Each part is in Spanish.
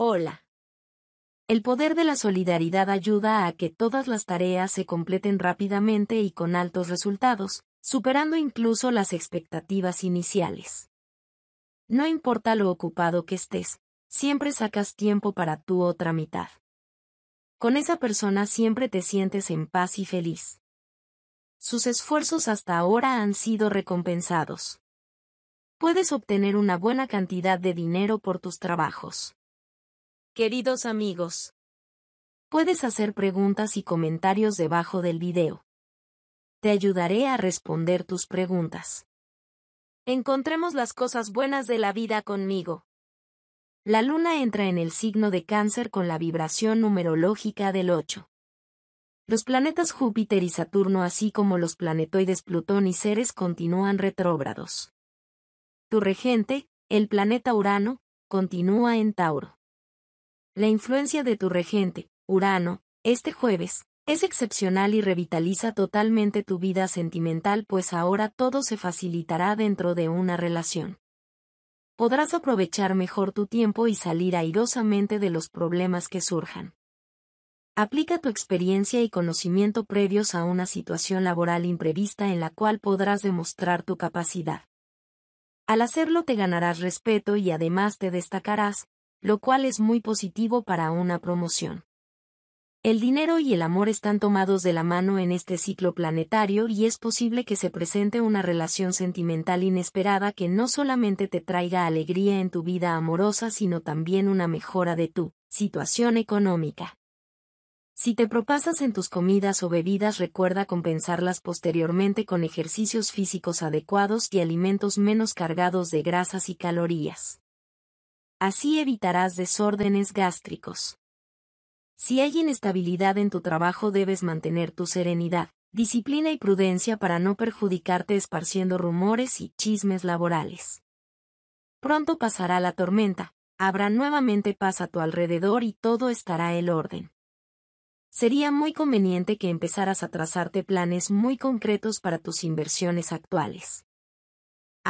Hola. El poder de la solidaridad ayuda a que todas las tareas se completen rápidamente y con altos resultados, superando incluso las expectativas iniciales. No importa lo ocupado que estés, siempre sacas tiempo para tu otra mitad. Con esa persona siempre te sientes en paz y feliz. Sus esfuerzos hasta ahora han sido recompensados. Puedes obtener una buena cantidad de dinero por tus trabajos. Queridos amigos, puedes hacer preguntas y comentarios debajo del video. Te ayudaré a responder tus preguntas. Encontremos las cosas buenas de la vida conmigo. La luna entra en el signo de cáncer con la vibración numerológica del 8. Los planetas Júpiter y Saturno así como los planetoides Plutón y Ceres continúan retrógrados. Tu regente, el planeta Urano, continúa en Tauro. La influencia de tu regente, Urano, este jueves, es excepcional y revitaliza totalmente tu vida sentimental pues ahora todo se facilitará dentro de una relación. Podrás aprovechar mejor tu tiempo y salir airosamente de los problemas que surjan. Aplica tu experiencia y conocimiento previos a una situación laboral imprevista en la cual podrás demostrar tu capacidad. Al hacerlo te ganarás respeto y además te destacarás, lo cual es muy positivo para una promoción. El dinero y el amor están tomados de la mano en este ciclo planetario y es posible que se presente una relación sentimental inesperada que no solamente te traiga alegría en tu vida amorosa, sino también una mejora de tu situación económica. Si te propasas en tus comidas o bebidas, recuerda compensarlas posteriormente con ejercicios físicos adecuados y alimentos menos cargados de grasas y calorías. Así evitarás desórdenes gástricos. Si hay inestabilidad en tu trabajo debes mantener tu serenidad, disciplina y prudencia para no perjudicarte esparciendo rumores y chismes laborales. Pronto pasará la tormenta, habrá nuevamente paz a tu alrededor y todo estará en orden. Sería muy conveniente que empezaras a trazarte planes muy concretos para tus inversiones actuales.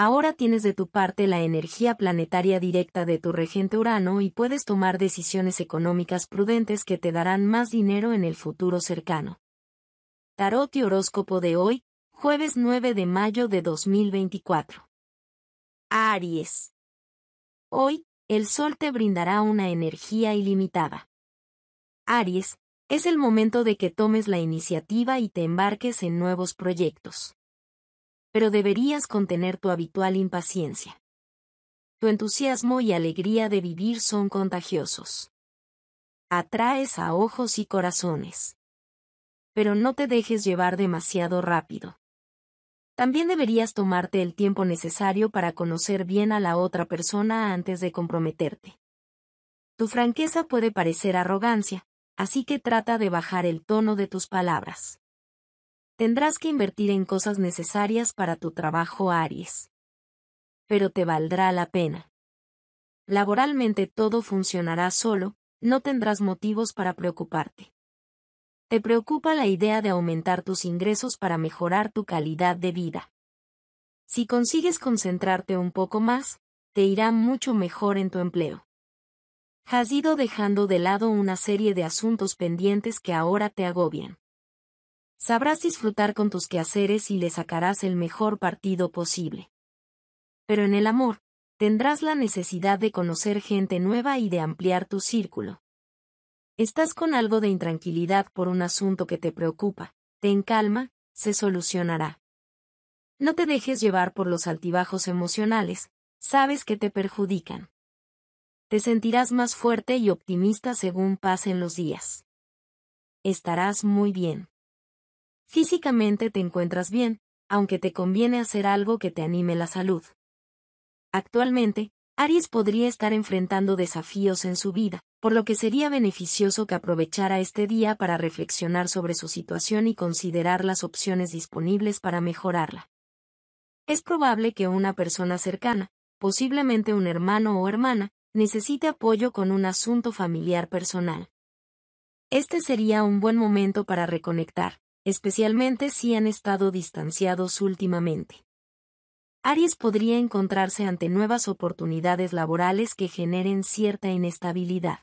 Ahora tienes de tu parte la energía planetaria directa de tu regente Urano y puedes tomar decisiones económicas prudentes que te darán más dinero en el futuro cercano. Tarot y horóscopo de hoy, jueves 9 de mayo de 2024. Aries. Hoy, el sol te brindará una energía ilimitada. Aries, es el momento de que tomes la iniciativa y te embarques en nuevos proyectos pero deberías contener tu habitual impaciencia. Tu entusiasmo y alegría de vivir son contagiosos. Atraes a ojos y corazones. Pero no te dejes llevar demasiado rápido. También deberías tomarte el tiempo necesario para conocer bien a la otra persona antes de comprometerte. Tu franqueza puede parecer arrogancia, así que trata de bajar el tono de tus palabras. Tendrás que invertir en cosas necesarias para tu trabajo, Aries. Pero te valdrá la pena. Laboralmente todo funcionará solo, no tendrás motivos para preocuparte. Te preocupa la idea de aumentar tus ingresos para mejorar tu calidad de vida. Si consigues concentrarte un poco más, te irá mucho mejor en tu empleo. Has ido dejando de lado una serie de asuntos pendientes que ahora te agobian. Sabrás disfrutar con tus quehaceres y le sacarás el mejor partido posible. Pero en el amor, tendrás la necesidad de conocer gente nueva y de ampliar tu círculo. Estás con algo de intranquilidad por un asunto que te preocupa, ten calma, se solucionará. No te dejes llevar por los altibajos emocionales, sabes que te perjudican. Te sentirás más fuerte y optimista según pasen los días. Estarás muy bien. Físicamente te encuentras bien, aunque te conviene hacer algo que te anime la salud. Actualmente, Aries podría estar enfrentando desafíos en su vida, por lo que sería beneficioso que aprovechara este día para reflexionar sobre su situación y considerar las opciones disponibles para mejorarla. Es probable que una persona cercana, posiblemente un hermano o hermana, necesite apoyo con un asunto familiar personal. Este sería un buen momento para reconectar, especialmente si han estado distanciados últimamente. Aries podría encontrarse ante nuevas oportunidades laborales que generen cierta inestabilidad.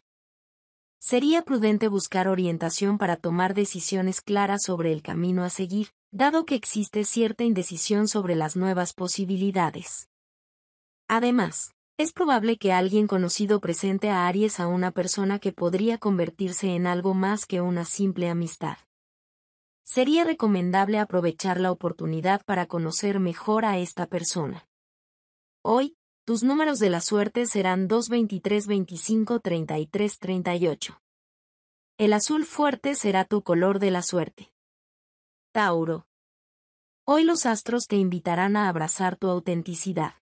Sería prudente buscar orientación para tomar decisiones claras sobre el camino a seguir, dado que existe cierta indecisión sobre las nuevas posibilidades. Además, es probable que alguien conocido presente a Aries a una persona que podría convertirse en algo más que una simple amistad sería recomendable aprovechar la oportunidad para conocer mejor a esta persona. Hoy, tus números de la suerte serán 223 25, 33, 38. El azul fuerte será tu color de la suerte. Tauro. Hoy los astros te invitarán a abrazar tu autenticidad.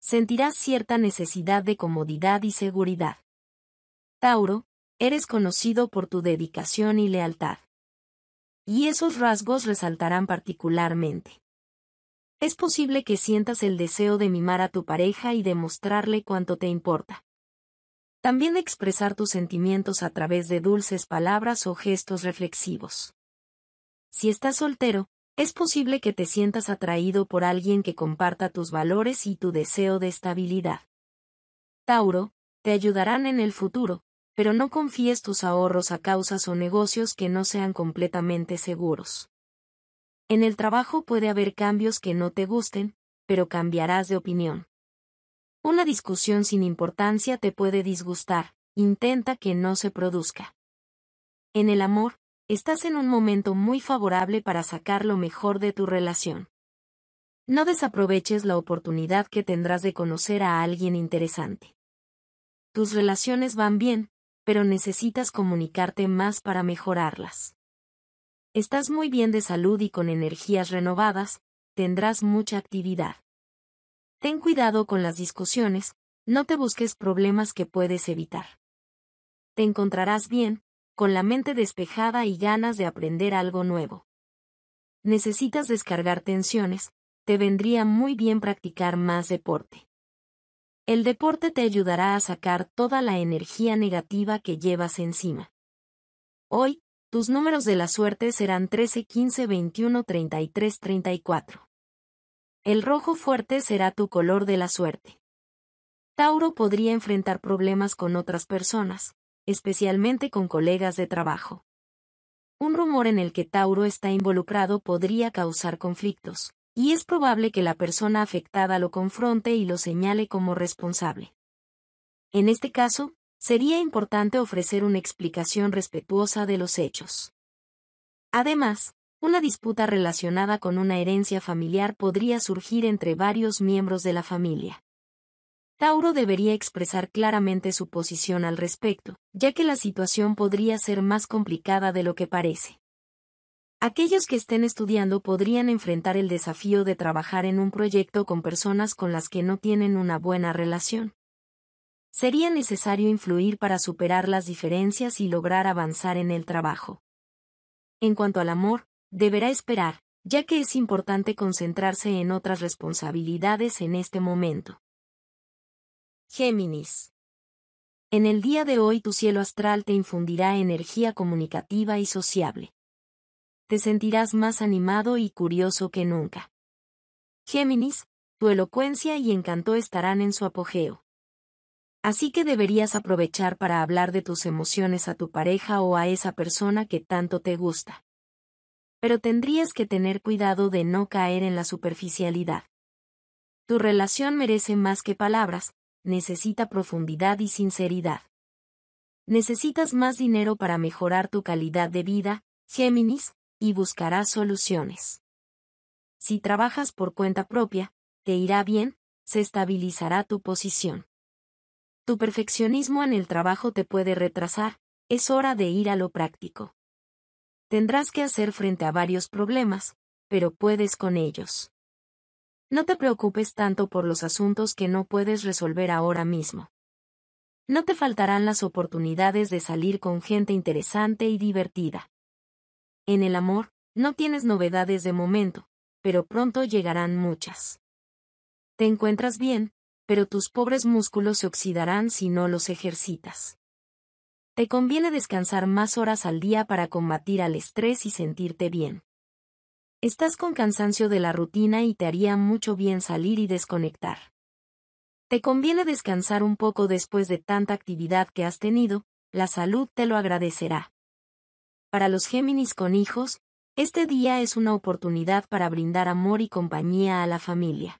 Sentirás cierta necesidad de comodidad y seguridad. Tauro, eres conocido por tu dedicación y lealtad y esos rasgos resaltarán particularmente. Es posible que sientas el deseo de mimar a tu pareja y demostrarle cuánto te importa. También expresar tus sentimientos a través de dulces palabras o gestos reflexivos. Si estás soltero, es posible que te sientas atraído por alguien que comparta tus valores y tu deseo de estabilidad. Tauro, te ayudarán en el futuro, pero no confíes tus ahorros a causas o negocios que no sean completamente seguros. En el trabajo puede haber cambios que no te gusten, pero cambiarás de opinión. Una discusión sin importancia te puede disgustar, intenta que no se produzca. En el amor, estás en un momento muy favorable para sacar lo mejor de tu relación. No desaproveches la oportunidad que tendrás de conocer a alguien interesante. Tus relaciones van bien, pero necesitas comunicarte más para mejorarlas. Estás muy bien de salud y con energías renovadas, tendrás mucha actividad. Ten cuidado con las discusiones, no te busques problemas que puedes evitar. Te encontrarás bien, con la mente despejada y ganas de aprender algo nuevo. Necesitas descargar tensiones, te vendría muy bien practicar más deporte. El deporte te ayudará a sacar toda la energía negativa que llevas encima. Hoy, tus números de la suerte serán 13, 15, 21, 33, 34. El rojo fuerte será tu color de la suerte. Tauro podría enfrentar problemas con otras personas, especialmente con colegas de trabajo. Un rumor en el que Tauro está involucrado podría causar conflictos, y es probable que la persona afectada lo confronte y lo señale como responsable. En este caso, sería importante ofrecer una explicación respetuosa de los hechos. Además, una disputa relacionada con una herencia familiar podría surgir entre varios miembros de la familia. Tauro debería expresar claramente su posición al respecto, ya que la situación podría ser más complicada de lo que parece. Aquellos que estén estudiando podrían enfrentar el desafío de trabajar en un proyecto con personas con las que no tienen una buena relación. Sería necesario influir para superar las diferencias y lograr avanzar en el trabajo. En cuanto al amor, deberá esperar, ya que es importante concentrarse en otras responsabilidades en este momento. Géminis. En el día de hoy tu cielo astral te infundirá energía comunicativa y sociable te sentirás más animado y curioso que nunca. Géminis, tu elocuencia y encanto estarán en su apogeo. Así que deberías aprovechar para hablar de tus emociones a tu pareja o a esa persona que tanto te gusta. Pero tendrías que tener cuidado de no caer en la superficialidad. Tu relación merece más que palabras, necesita profundidad y sinceridad. Necesitas más dinero para mejorar tu calidad de vida, Géminis, y buscará soluciones. Si trabajas por cuenta propia, te irá bien, se estabilizará tu posición. Tu perfeccionismo en el trabajo te puede retrasar, es hora de ir a lo práctico. Tendrás que hacer frente a varios problemas, pero puedes con ellos. No te preocupes tanto por los asuntos que no puedes resolver ahora mismo. No te faltarán las oportunidades de salir con gente interesante y divertida. En el amor, no tienes novedades de momento, pero pronto llegarán muchas. Te encuentras bien, pero tus pobres músculos se oxidarán si no los ejercitas. Te conviene descansar más horas al día para combatir al estrés y sentirte bien. Estás con cansancio de la rutina y te haría mucho bien salir y desconectar. Te conviene descansar un poco después de tanta actividad que has tenido, la salud te lo agradecerá. Para los Géminis con hijos, este día es una oportunidad para brindar amor y compañía a la familia.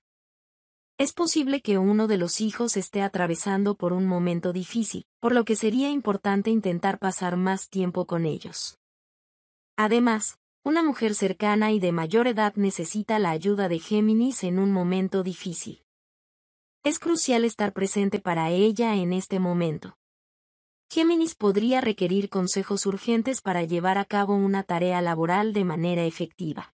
Es posible que uno de los hijos esté atravesando por un momento difícil, por lo que sería importante intentar pasar más tiempo con ellos. Además, una mujer cercana y de mayor edad necesita la ayuda de Géminis en un momento difícil. Es crucial estar presente para ella en este momento. Géminis podría requerir consejos urgentes para llevar a cabo una tarea laboral de manera efectiva.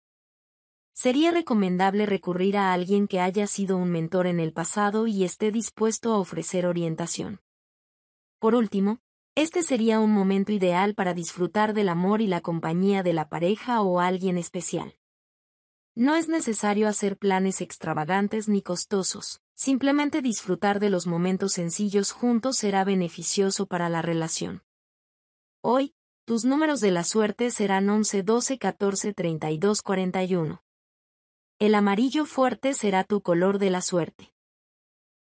Sería recomendable recurrir a alguien que haya sido un mentor en el pasado y esté dispuesto a ofrecer orientación. Por último, este sería un momento ideal para disfrutar del amor y la compañía de la pareja o alguien especial. No es necesario hacer planes extravagantes ni costosos. Simplemente disfrutar de los momentos sencillos juntos será beneficioso para la relación. Hoy, tus números de la suerte serán 11, 12, 14, 32, 41. El amarillo fuerte será tu color de la suerte.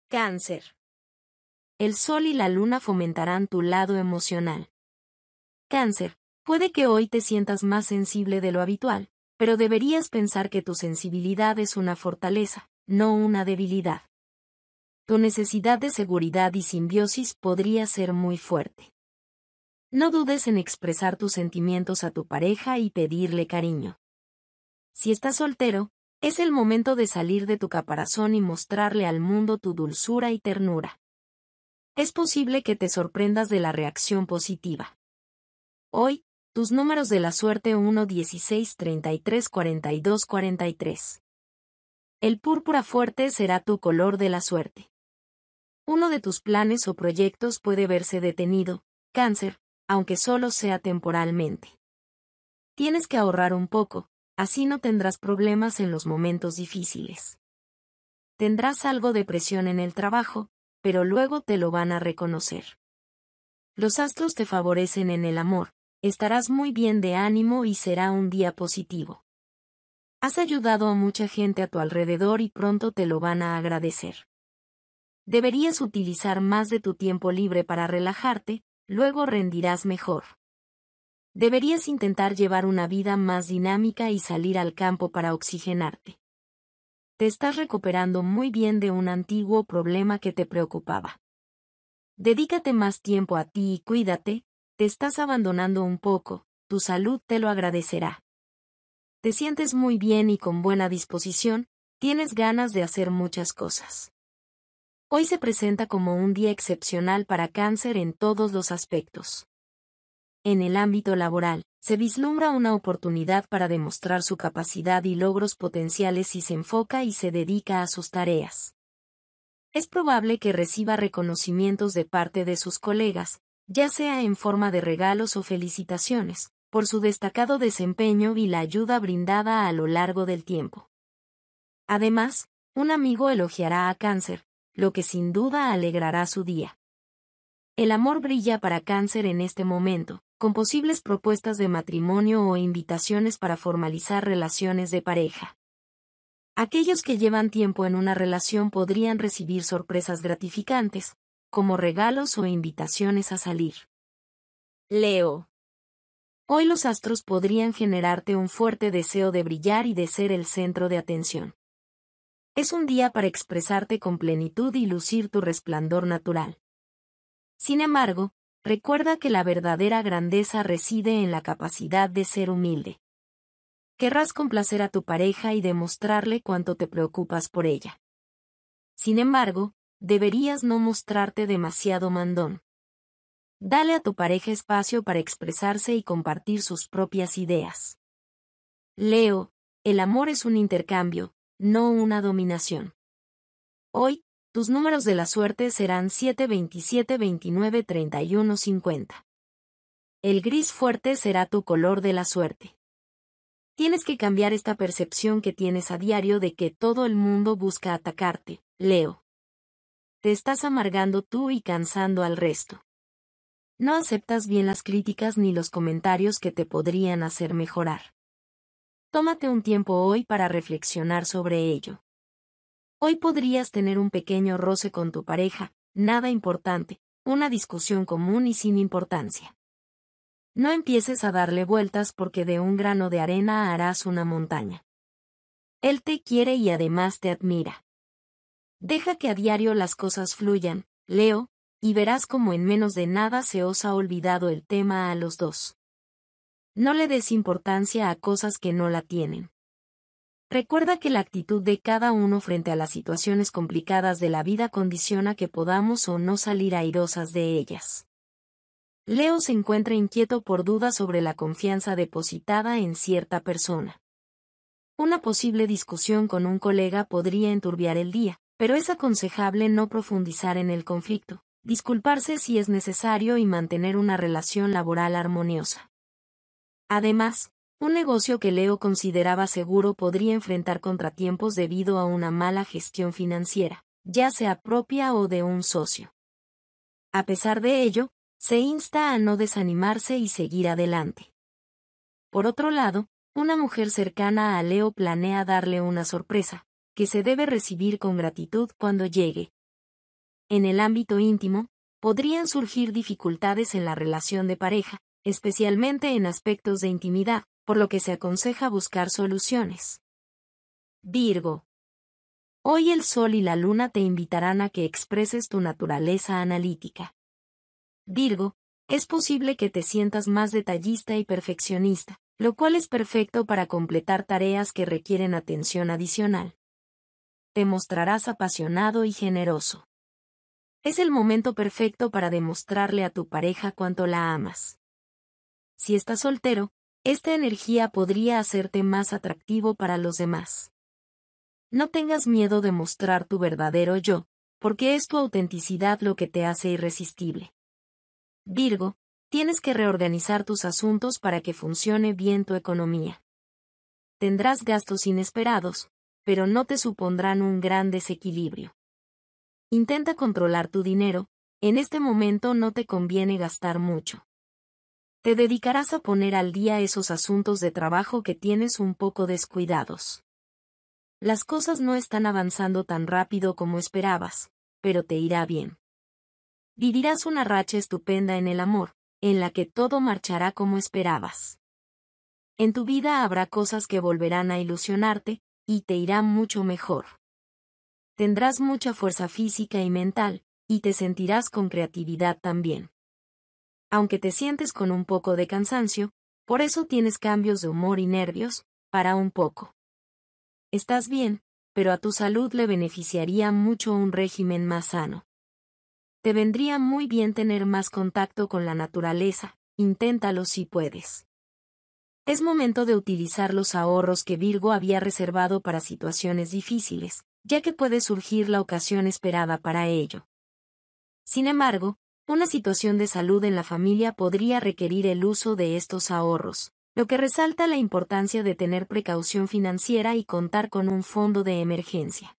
Cáncer. El sol y la luna fomentarán tu lado emocional. Cáncer, puede que hoy te sientas más sensible de lo habitual, pero deberías pensar que tu sensibilidad es una fortaleza, no una debilidad tu necesidad de seguridad y simbiosis podría ser muy fuerte. No dudes en expresar tus sentimientos a tu pareja y pedirle cariño. Si estás soltero, es el momento de salir de tu caparazón y mostrarle al mundo tu dulzura y ternura. Es posible que te sorprendas de la reacción positiva. Hoy, tus números de la suerte 1 16 33 42 43. El púrpura fuerte será tu color de la suerte uno de tus planes o proyectos puede verse detenido, cáncer, aunque solo sea temporalmente. Tienes que ahorrar un poco, así no tendrás problemas en los momentos difíciles. Tendrás algo de presión en el trabajo, pero luego te lo van a reconocer. Los astros te favorecen en el amor, estarás muy bien de ánimo y será un día positivo. Has ayudado a mucha gente a tu alrededor y pronto te lo van a agradecer. Deberías utilizar más de tu tiempo libre para relajarte, luego rendirás mejor. Deberías intentar llevar una vida más dinámica y salir al campo para oxigenarte. Te estás recuperando muy bien de un antiguo problema que te preocupaba. Dedícate más tiempo a ti y cuídate, te estás abandonando un poco, tu salud te lo agradecerá. Te sientes muy bien y con buena disposición, tienes ganas de hacer muchas cosas. Hoy se presenta como un día excepcional para cáncer en todos los aspectos. En el ámbito laboral, se vislumbra una oportunidad para demostrar su capacidad y logros potenciales si se enfoca y se dedica a sus tareas. Es probable que reciba reconocimientos de parte de sus colegas, ya sea en forma de regalos o felicitaciones, por su destacado desempeño y la ayuda brindada a lo largo del tiempo. Además, un amigo elogiará a Cáncer, lo que sin duda alegrará su día. El amor brilla para cáncer en este momento, con posibles propuestas de matrimonio o invitaciones para formalizar relaciones de pareja. Aquellos que llevan tiempo en una relación podrían recibir sorpresas gratificantes, como regalos o invitaciones a salir. Leo. Hoy los astros podrían generarte un fuerte deseo de brillar y de ser el centro de atención. Es un día para expresarte con plenitud y lucir tu resplandor natural. Sin embargo, recuerda que la verdadera grandeza reside en la capacidad de ser humilde. Querrás complacer a tu pareja y demostrarle cuánto te preocupas por ella. Sin embargo, deberías no mostrarte demasiado mandón. Dale a tu pareja espacio para expresarse y compartir sus propias ideas. Leo, el amor es un intercambio, no una dominación. Hoy, tus números de la suerte serán 727 27, 29, 31, 50. El gris fuerte será tu color de la suerte. Tienes que cambiar esta percepción que tienes a diario de que todo el mundo busca atacarte, Leo. Te estás amargando tú y cansando al resto. No aceptas bien las críticas ni los comentarios que te podrían hacer mejorar. Tómate un tiempo hoy para reflexionar sobre ello. Hoy podrías tener un pequeño roce con tu pareja, nada importante, una discusión común y sin importancia. No empieces a darle vueltas porque de un grano de arena harás una montaña. Él te quiere y además te admira. Deja que a diario las cosas fluyan, Leo, y verás cómo en menos de nada se os ha olvidado el tema a los dos. No le des importancia a cosas que no la tienen. Recuerda que la actitud de cada uno frente a las situaciones complicadas de la vida condiciona que podamos o no salir airosas de ellas. Leo se encuentra inquieto por dudas sobre la confianza depositada en cierta persona. Una posible discusión con un colega podría enturbiar el día, pero es aconsejable no profundizar en el conflicto, disculparse si es necesario y mantener una relación laboral armoniosa. Además, un negocio que Leo consideraba seguro podría enfrentar contratiempos debido a una mala gestión financiera, ya sea propia o de un socio. A pesar de ello, se insta a no desanimarse y seguir adelante. Por otro lado, una mujer cercana a Leo planea darle una sorpresa, que se debe recibir con gratitud cuando llegue. En el ámbito íntimo, podrían surgir dificultades en la relación de pareja, especialmente en aspectos de intimidad, por lo que se aconseja buscar soluciones. Virgo. Hoy el Sol y la Luna te invitarán a que expreses tu naturaleza analítica. Virgo, es posible que te sientas más detallista y perfeccionista, lo cual es perfecto para completar tareas que requieren atención adicional. Te mostrarás apasionado y generoso. Es el momento perfecto para demostrarle a tu pareja cuánto la amas. Si estás soltero, esta energía podría hacerte más atractivo para los demás. No tengas miedo de mostrar tu verdadero yo, porque es tu autenticidad lo que te hace irresistible. Virgo, tienes que reorganizar tus asuntos para que funcione bien tu economía. Tendrás gastos inesperados, pero no te supondrán un gran desequilibrio. Intenta controlar tu dinero, en este momento no te conviene gastar mucho. Te dedicarás a poner al día esos asuntos de trabajo que tienes un poco descuidados. Las cosas no están avanzando tan rápido como esperabas, pero te irá bien. Vivirás una racha estupenda en el amor, en la que todo marchará como esperabas. En tu vida habrá cosas que volverán a ilusionarte, y te irá mucho mejor. Tendrás mucha fuerza física y mental, y te sentirás con creatividad también aunque te sientes con un poco de cansancio, por eso tienes cambios de humor y nervios, para un poco. Estás bien, pero a tu salud le beneficiaría mucho un régimen más sano. Te vendría muy bien tener más contacto con la naturaleza, inténtalo si puedes. Es momento de utilizar los ahorros que Virgo había reservado para situaciones difíciles, ya que puede surgir la ocasión esperada para ello. Sin embargo, una situación de salud en la familia podría requerir el uso de estos ahorros, lo que resalta la importancia de tener precaución financiera y contar con un fondo de emergencia.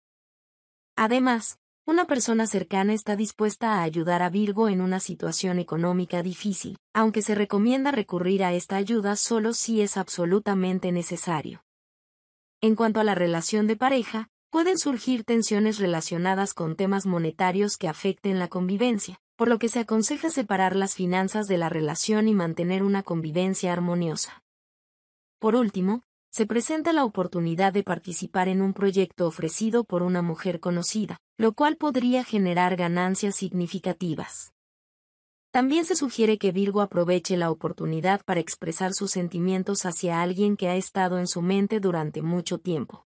Además, una persona cercana está dispuesta a ayudar a Virgo en una situación económica difícil, aunque se recomienda recurrir a esta ayuda solo si es absolutamente necesario. En cuanto a la relación de pareja, pueden surgir tensiones relacionadas con temas monetarios que afecten la convivencia, por lo que se aconseja separar las finanzas de la relación y mantener una convivencia armoniosa. Por último, se presenta la oportunidad de participar en un proyecto ofrecido por una mujer conocida, lo cual podría generar ganancias significativas. También se sugiere que Virgo aproveche la oportunidad para expresar sus sentimientos hacia alguien que ha estado en su mente durante mucho tiempo.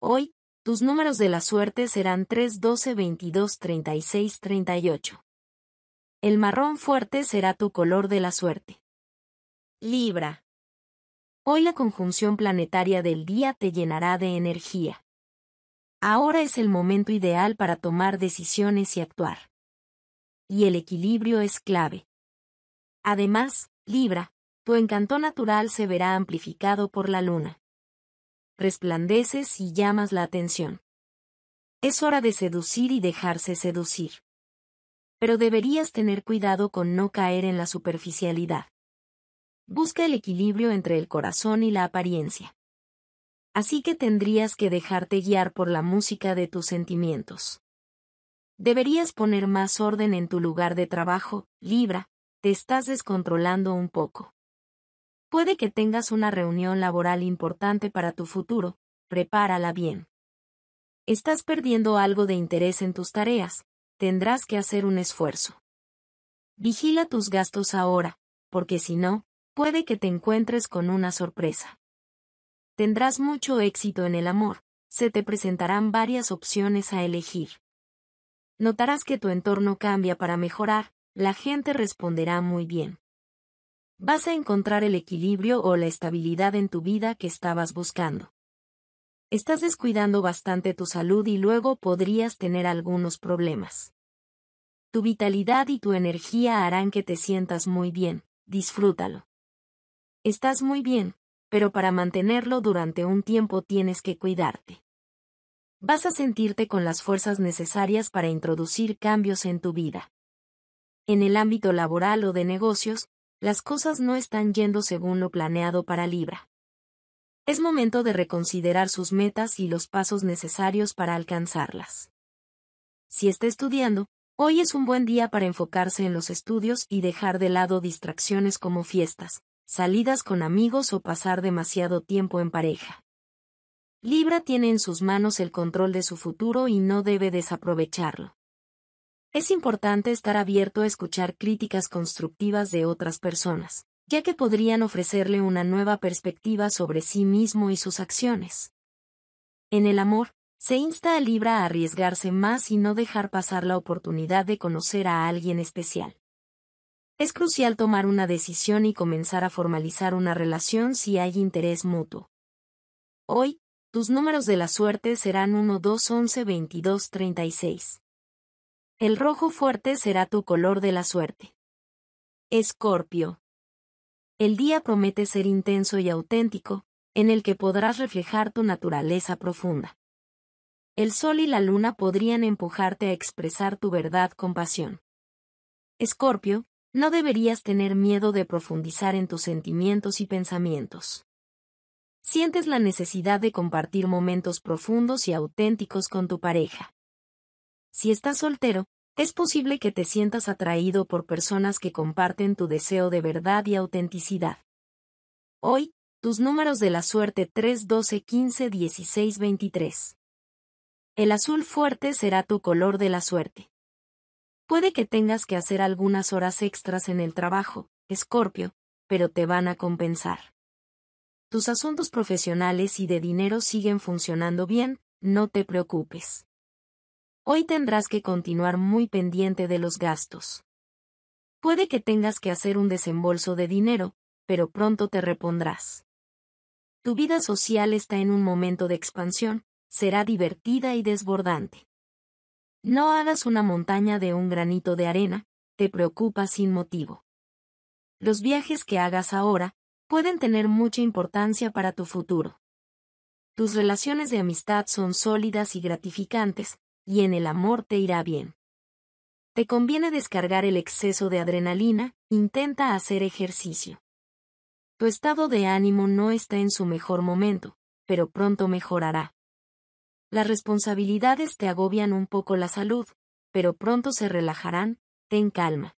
Hoy, tus números de la suerte serán 3, 12, 22, 36, 38. El marrón fuerte será tu color de la suerte. Libra. Hoy la conjunción planetaria del día te llenará de energía. Ahora es el momento ideal para tomar decisiones y actuar. Y el equilibrio es clave. Además, Libra, tu encanto natural se verá amplificado por la luna. Resplandeces y llamas la atención. Es hora de seducir y dejarse seducir pero deberías tener cuidado con no caer en la superficialidad. Busca el equilibrio entre el corazón y la apariencia. Así que tendrías que dejarte guiar por la música de tus sentimientos. Deberías poner más orden en tu lugar de trabajo, Libra, te estás descontrolando un poco. Puede que tengas una reunión laboral importante para tu futuro, prepárala bien. Estás perdiendo algo de interés en tus tareas, tendrás que hacer un esfuerzo. Vigila tus gastos ahora, porque si no, puede que te encuentres con una sorpresa. Tendrás mucho éxito en el amor, se te presentarán varias opciones a elegir. Notarás que tu entorno cambia para mejorar, la gente responderá muy bien. Vas a encontrar el equilibrio o la estabilidad en tu vida que estabas buscando estás descuidando bastante tu salud y luego podrías tener algunos problemas. Tu vitalidad y tu energía harán que te sientas muy bien, disfrútalo. Estás muy bien, pero para mantenerlo durante un tiempo tienes que cuidarte. Vas a sentirte con las fuerzas necesarias para introducir cambios en tu vida. En el ámbito laboral o de negocios, las cosas no están yendo según lo planeado para Libra. Es momento de reconsiderar sus metas y los pasos necesarios para alcanzarlas. Si está estudiando, hoy es un buen día para enfocarse en los estudios y dejar de lado distracciones como fiestas, salidas con amigos o pasar demasiado tiempo en pareja. Libra tiene en sus manos el control de su futuro y no debe desaprovecharlo. Es importante estar abierto a escuchar críticas constructivas de otras personas, ya que podrían ofrecerle una nueva perspectiva sobre sí mismo y sus acciones. En el amor, se insta a Libra a arriesgarse más y no dejar pasar la oportunidad de conocer a alguien especial. Es crucial tomar una decisión y comenzar a formalizar una relación si hay interés mutuo. Hoy, tus números de la suerte serán 1, 2, 11, 22, 36. El rojo fuerte será tu color de la suerte. Escorpio. El día promete ser intenso y auténtico, en el que podrás reflejar tu naturaleza profunda. El sol y la luna podrían empujarte a expresar tu verdad con pasión. Escorpio, no deberías tener miedo de profundizar en tus sentimientos y pensamientos. Sientes la necesidad de compartir momentos profundos y auténticos con tu pareja. Si estás soltero, es posible que te sientas atraído por personas que comparten tu deseo de verdad y autenticidad. Hoy, tus números de la suerte 3, 12, 15, 16, 23. El azul fuerte será tu color de la suerte. Puede que tengas que hacer algunas horas extras en el trabajo, Escorpio, pero te van a compensar. Tus asuntos profesionales y de dinero siguen funcionando bien, no te preocupes. Hoy tendrás que continuar muy pendiente de los gastos. Puede que tengas que hacer un desembolso de dinero, pero pronto te repondrás. Tu vida social está en un momento de expansión, será divertida y desbordante. No hagas una montaña de un granito de arena, te preocupa sin motivo. Los viajes que hagas ahora pueden tener mucha importancia para tu futuro. Tus relaciones de amistad son sólidas y gratificantes, y en el amor te irá bien. Te conviene descargar el exceso de adrenalina, intenta hacer ejercicio. Tu estado de ánimo no está en su mejor momento, pero pronto mejorará. Las responsabilidades te agobian un poco la salud, pero pronto se relajarán, ten calma.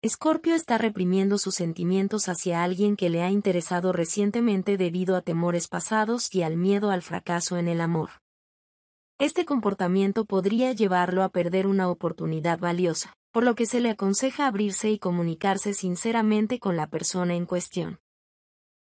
Escorpio está reprimiendo sus sentimientos hacia alguien que le ha interesado recientemente debido a temores pasados y al miedo al fracaso en el amor. Este comportamiento podría llevarlo a perder una oportunidad valiosa, por lo que se le aconseja abrirse y comunicarse sinceramente con la persona en cuestión.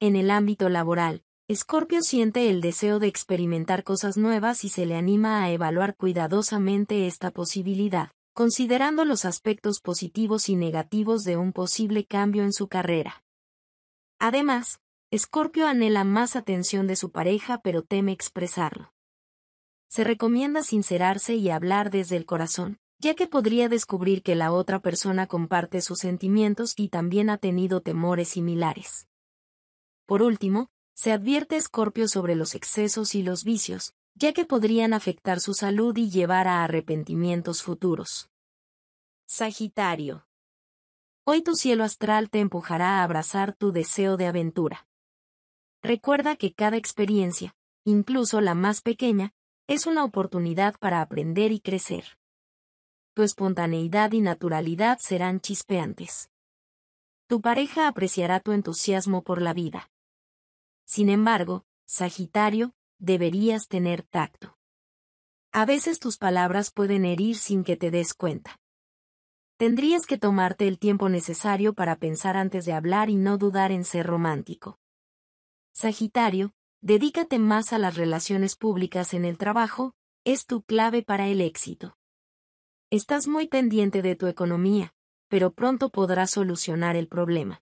En el ámbito laboral, Scorpio siente el deseo de experimentar cosas nuevas y se le anima a evaluar cuidadosamente esta posibilidad, considerando los aspectos positivos y negativos de un posible cambio en su carrera. Además, Scorpio anhela más atención de su pareja pero teme expresarlo se recomienda sincerarse y hablar desde el corazón, ya que podría descubrir que la otra persona comparte sus sentimientos y también ha tenido temores similares. Por último, se advierte Escorpio sobre los excesos y los vicios, ya que podrían afectar su salud y llevar a arrepentimientos futuros. Sagitario. Hoy tu cielo astral te empujará a abrazar tu deseo de aventura. Recuerda que cada experiencia, incluso la más pequeña, es una oportunidad para aprender y crecer. Tu espontaneidad y naturalidad serán chispeantes. Tu pareja apreciará tu entusiasmo por la vida. Sin embargo, Sagitario, deberías tener tacto. A veces tus palabras pueden herir sin que te des cuenta. Tendrías que tomarte el tiempo necesario para pensar antes de hablar y no dudar en ser romántico. Sagitario, Dedícate más a las relaciones públicas en el trabajo, es tu clave para el éxito. Estás muy pendiente de tu economía, pero pronto podrás solucionar el problema.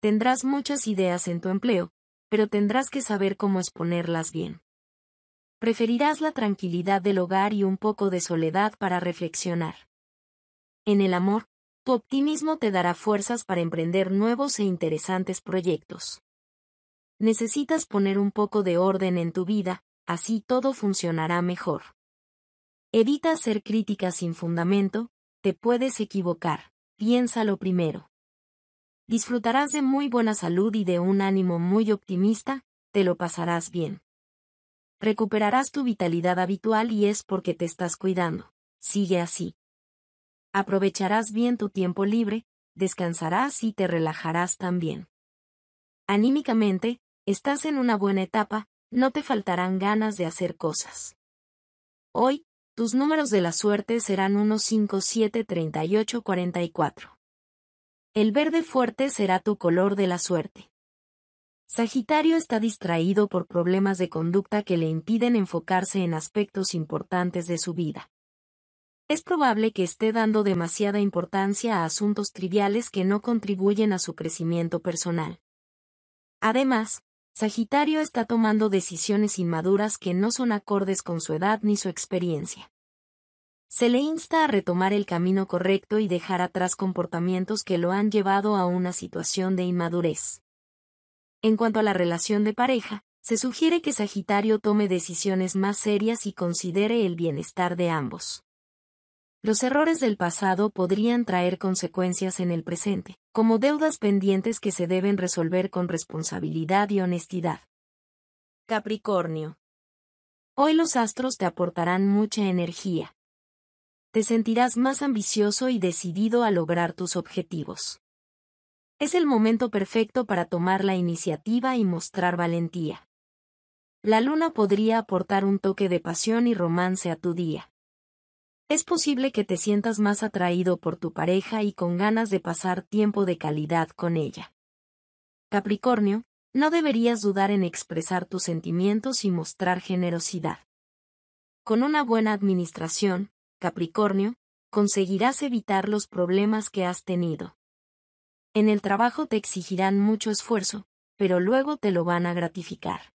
Tendrás muchas ideas en tu empleo, pero tendrás que saber cómo exponerlas bien. Preferirás la tranquilidad del hogar y un poco de soledad para reflexionar. En el amor, tu optimismo te dará fuerzas para emprender nuevos e interesantes proyectos. Necesitas poner un poco de orden en tu vida, así todo funcionará mejor. Evita hacer críticas sin fundamento, te puedes equivocar, piénsalo primero. Disfrutarás de muy buena salud y de un ánimo muy optimista, te lo pasarás bien. Recuperarás tu vitalidad habitual y es porque te estás cuidando. Sigue así. Aprovecharás bien tu tiempo libre, descansarás y te relajarás también. Anímicamente, estás en una buena etapa, no te faltarán ganas de hacer cosas. Hoy, tus números de la suerte serán 1, 5, 7, 38, 44. El verde fuerte será tu color de la suerte. Sagitario está distraído por problemas de conducta que le impiden enfocarse en aspectos importantes de su vida. Es probable que esté dando demasiada importancia a asuntos triviales que no contribuyen a su crecimiento personal. Además, Sagitario está tomando decisiones inmaduras que no son acordes con su edad ni su experiencia. Se le insta a retomar el camino correcto y dejar atrás comportamientos que lo han llevado a una situación de inmadurez. En cuanto a la relación de pareja, se sugiere que Sagitario tome decisiones más serias y considere el bienestar de ambos. Los errores del pasado podrían traer consecuencias en el presente, como deudas pendientes que se deben resolver con responsabilidad y honestidad. Capricornio. Hoy los astros te aportarán mucha energía. Te sentirás más ambicioso y decidido a lograr tus objetivos. Es el momento perfecto para tomar la iniciativa y mostrar valentía. La luna podría aportar un toque de pasión y romance a tu día. Es posible que te sientas más atraído por tu pareja y con ganas de pasar tiempo de calidad con ella. Capricornio, no deberías dudar en expresar tus sentimientos y mostrar generosidad. Con una buena administración, Capricornio, conseguirás evitar los problemas que has tenido. En el trabajo te exigirán mucho esfuerzo, pero luego te lo van a gratificar.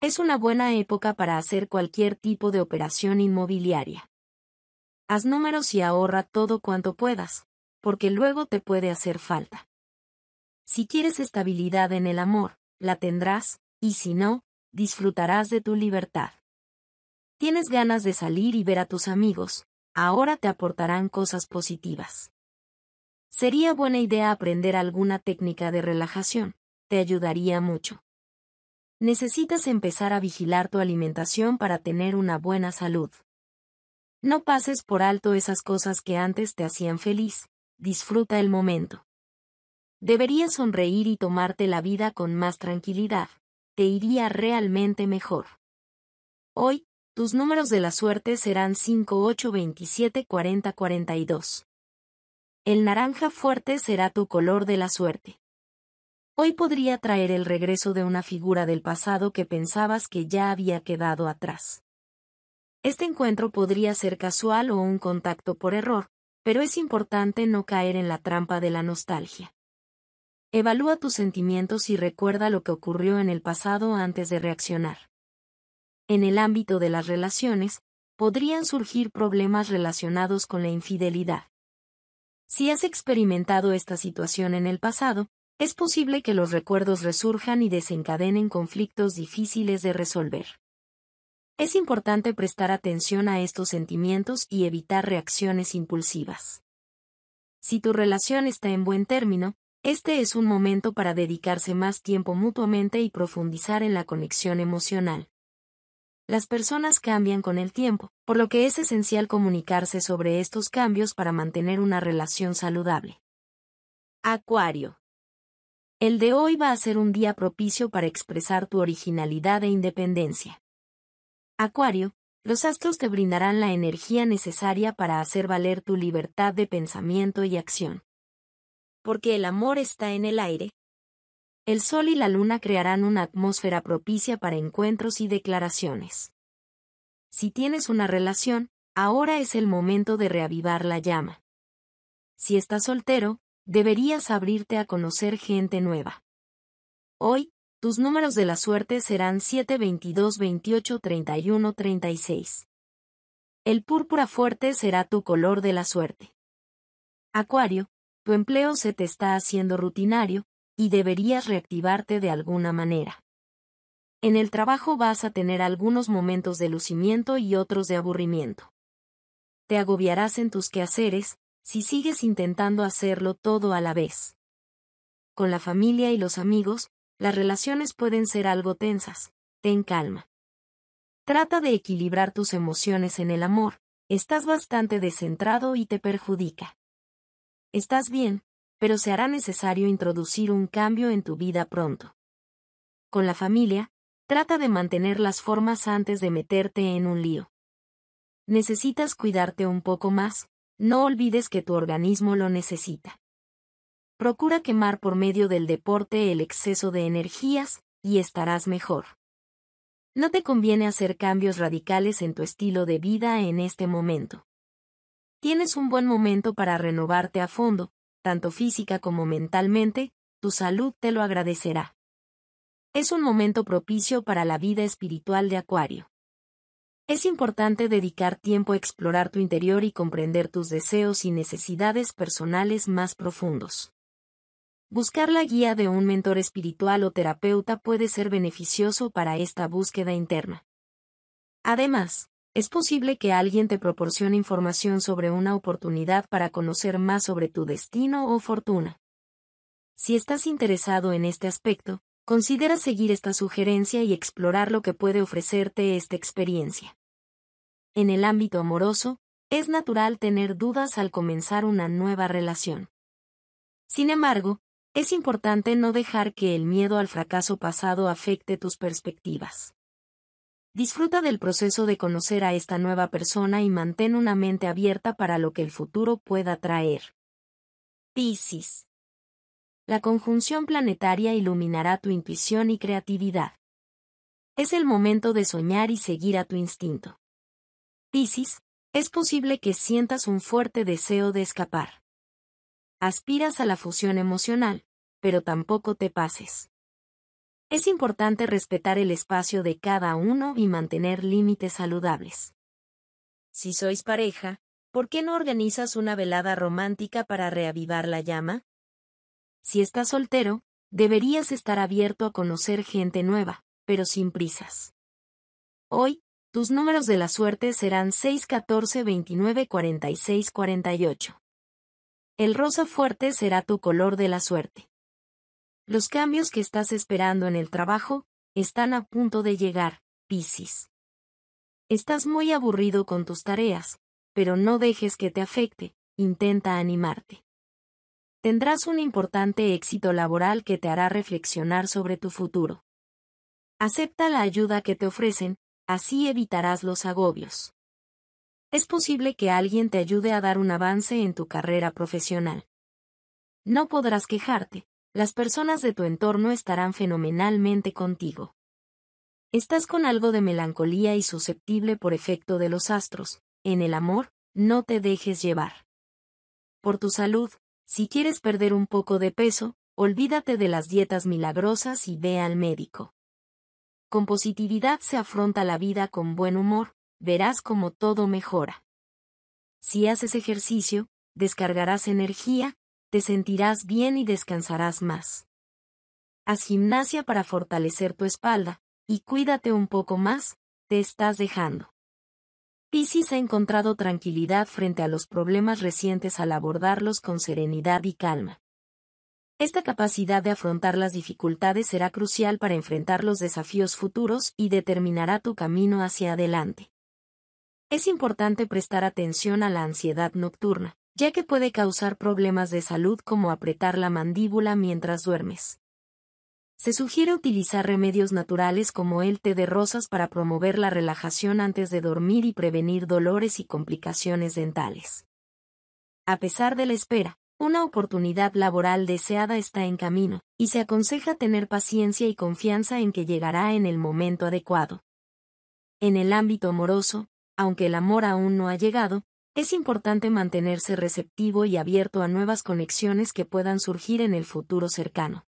Es una buena época para hacer cualquier tipo de operación inmobiliaria. Haz números y ahorra todo cuanto puedas, porque luego te puede hacer falta. Si quieres estabilidad en el amor, la tendrás, y si no, disfrutarás de tu libertad. Tienes ganas de salir y ver a tus amigos, ahora te aportarán cosas positivas. Sería buena idea aprender alguna técnica de relajación, te ayudaría mucho. Necesitas empezar a vigilar tu alimentación para tener una buena salud. No pases por alto esas cosas que antes te hacían feliz. Disfruta el momento. Deberías sonreír y tomarte la vida con más tranquilidad. Te iría realmente mejor. Hoy, tus números de la suerte serán 58274042. El naranja fuerte será tu color de la suerte. Hoy podría traer el regreso de una figura del pasado que pensabas que ya había quedado atrás. Este encuentro podría ser casual o un contacto por error, pero es importante no caer en la trampa de la nostalgia. Evalúa tus sentimientos y recuerda lo que ocurrió en el pasado antes de reaccionar. En el ámbito de las relaciones, podrían surgir problemas relacionados con la infidelidad. Si has experimentado esta situación en el pasado, es posible que los recuerdos resurjan y desencadenen conflictos difíciles de resolver. Es importante prestar atención a estos sentimientos y evitar reacciones impulsivas. Si tu relación está en buen término, este es un momento para dedicarse más tiempo mutuamente y profundizar en la conexión emocional. Las personas cambian con el tiempo, por lo que es esencial comunicarse sobre estos cambios para mantener una relación saludable. Acuario. El de hoy va a ser un día propicio para expresar tu originalidad e independencia. Acuario, los astros te brindarán la energía necesaria para hacer valer tu libertad de pensamiento y acción. Porque el amor está en el aire. El Sol y la Luna crearán una atmósfera propicia para encuentros y declaraciones. Si tienes una relación, ahora es el momento de reavivar la llama. Si estás soltero, deberías abrirte a conocer gente nueva. Hoy, tus números de la suerte serán 7, 22, 28, 31, 36. El púrpura fuerte será tu color de la suerte. Acuario, tu empleo se te está haciendo rutinario, y deberías reactivarte de alguna manera. En el trabajo vas a tener algunos momentos de lucimiento y otros de aburrimiento. Te agobiarás en tus quehaceres, si sigues intentando hacerlo todo a la vez. Con la familia y los amigos, las relaciones pueden ser algo tensas. Ten calma. Trata de equilibrar tus emociones en el amor. Estás bastante descentrado y te perjudica. Estás bien, pero se hará necesario introducir un cambio en tu vida pronto. Con la familia, trata de mantener las formas antes de meterte en un lío. Necesitas cuidarte un poco más, no olvides que tu organismo lo necesita. Procura quemar por medio del deporte el exceso de energías, y estarás mejor. No te conviene hacer cambios radicales en tu estilo de vida en este momento. Tienes un buen momento para renovarte a fondo, tanto física como mentalmente, tu salud te lo agradecerá. Es un momento propicio para la vida espiritual de Acuario. Es importante dedicar tiempo a explorar tu interior y comprender tus deseos y necesidades personales más profundos. Buscar la guía de un mentor espiritual o terapeuta puede ser beneficioso para esta búsqueda interna. Además, es posible que alguien te proporcione información sobre una oportunidad para conocer más sobre tu destino o fortuna. Si estás interesado en este aspecto, considera seguir esta sugerencia y explorar lo que puede ofrecerte esta experiencia. En el ámbito amoroso, es natural tener dudas al comenzar una nueva relación. Sin embargo, es importante no dejar que el miedo al fracaso pasado afecte tus perspectivas. Disfruta del proceso de conocer a esta nueva persona y mantén una mente abierta para lo que el futuro pueda traer. Tisis. La conjunción planetaria iluminará tu intuición y creatividad. Es el momento de soñar y seguir a tu instinto. Tisis. es posible que sientas un fuerte deseo de escapar aspiras a la fusión emocional, pero tampoco te pases. Es importante respetar el espacio de cada uno y mantener límites saludables. Si sois pareja, ¿por qué no organizas una velada romántica para reavivar la llama? Si estás soltero, deberías estar abierto a conocer gente nueva, pero sin prisas. Hoy, tus números de la suerte serán 614 seis 29, 46, 48. El rosa fuerte será tu color de la suerte. Los cambios que estás esperando en el trabajo están a punto de llegar, Piscis. Estás muy aburrido con tus tareas, pero no dejes que te afecte, intenta animarte. Tendrás un importante éxito laboral que te hará reflexionar sobre tu futuro. Acepta la ayuda que te ofrecen, así evitarás los agobios. Es posible que alguien te ayude a dar un avance en tu carrera profesional. No podrás quejarte, las personas de tu entorno estarán fenomenalmente contigo. Estás con algo de melancolía y susceptible por efecto de los astros. En el amor, no te dejes llevar. Por tu salud, si quieres perder un poco de peso, olvídate de las dietas milagrosas y ve al médico. Con positividad se afronta la vida con buen humor, verás como todo mejora. Si haces ejercicio, descargarás energía, te sentirás bien y descansarás más. Haz gimnasia para fortalecer tu espalda, y cuídate un poco más, te estás dejando. Piscis ha encontrado tranquilidad frente a los problemas recientes al abordarlos con serenidad y calma. Esta capacidad de afrontar las dificultades será crucial para enfrentar los desafíos futuros y determinará tu camino hacia adelante. Es importante prestar atención a la ansiedad nocturna, ya que puede causar problemas de salud como apretar la mandíbula mientras duermes. Se sugiere utilizar remedios naturales como el té de rosas para promover la relajación antes de dormir y prevenir dolores y complicaciones dentales. A pesar de la espera, una oportunidad laboral deseada está en camino, y se aconseja tener paciencia y confianza en que llegará en el momento adecuado. En el ámbito amoroso, aunque el amor aún no ha llegado, es importante mantenerse receptivo y abierto a nuevas conexiones que puedan surgir en el futuro cercano.